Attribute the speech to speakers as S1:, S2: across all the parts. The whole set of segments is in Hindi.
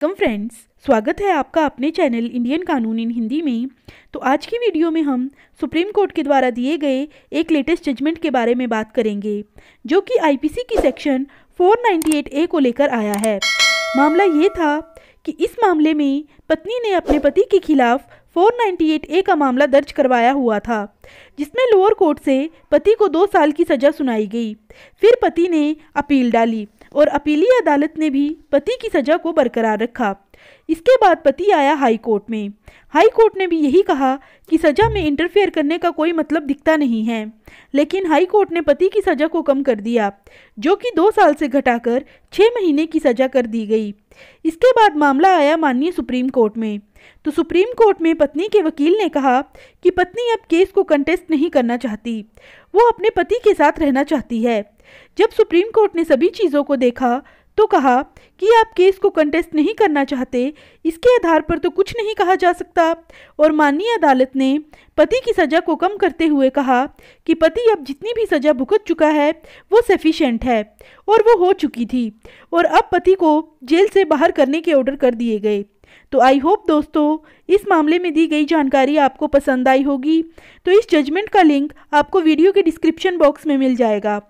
S1: कम फ्रेंड्स स्वागत है आपका अपने चैनल इंडियन कानून इन हिंदी में तो आज की वीडियो में हम सुप्रीम कोर्ट के द्वारा दिए गए एक लेटेस्ट जजमेंट के बारे में बात करेंगे जो कि आईपीसी की सेक्शन 498 ए को लेकर आया है मामला ये था कि इस मामले में पत्नी ने अपने पति के खिलाफ 498 ए का मामला दर्ज करवाया हुआ था जिसमें लोअर कोर्ट से पति को दो साल की सज़ा सुनाई गई फिर पति ने अपील डाली और अपीली अदालत ने भी पति की सजा को बरकरार रखा इसके बाद पति आया हाई कोर्ट में हाई कोर्ट ने भी यही कहा कि सजा में इंटरफेयर करने का कोई मतलब दिखता नहीं है लेकिन हाई कोर्ट ने पति की सजा को कम कर दिया जो कि दो साल से घटाकर छः महीने की सजा कर दी गई इसके बाद मामला आया माननीय सुप्रीम कोर्ट में तो सुप्रीम कोर्ट में पत्नी के वकील ने कहा कि पत्नी अब केस को कंटेस्ट नहीं करना चाहती वो अपने पति के साथ रहना चाहती है जब सुप्रीम कोर्ट ने सभी चीज़ों को देखा तो कहा कि आप केस को कंटेस्ट नहीं करना चाहते इसके आधार पर तो कुछ नहीं कहा जा सकता और माननीय अदालत ने पति की सज़ा को कम करते हुए कहा कि पति अब जितनी भी सज़ा भुगत चुका है वो सफिशेंट है और वो हो चुकी थी और अब पति को जेल से बाहर करने के ऑर्डर कर दिए गए तो आई होप दोस्तों इस मामले में दी गई जानकारी आपको पसंद आई होगी तो इस जजमेंट का लिंक आपको वीडियो के डिस्क्रिप्शन बॉक्स में मिल जाएगा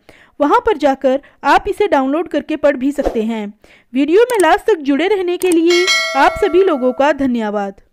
S1: वहाँ पर जाकर आप इसे डाउनलोड करके पढ़ भी सकते हैं वीडियो में लास्ट तक जुड़े रहने के लिए आप सभी लोगों का धन्यवाद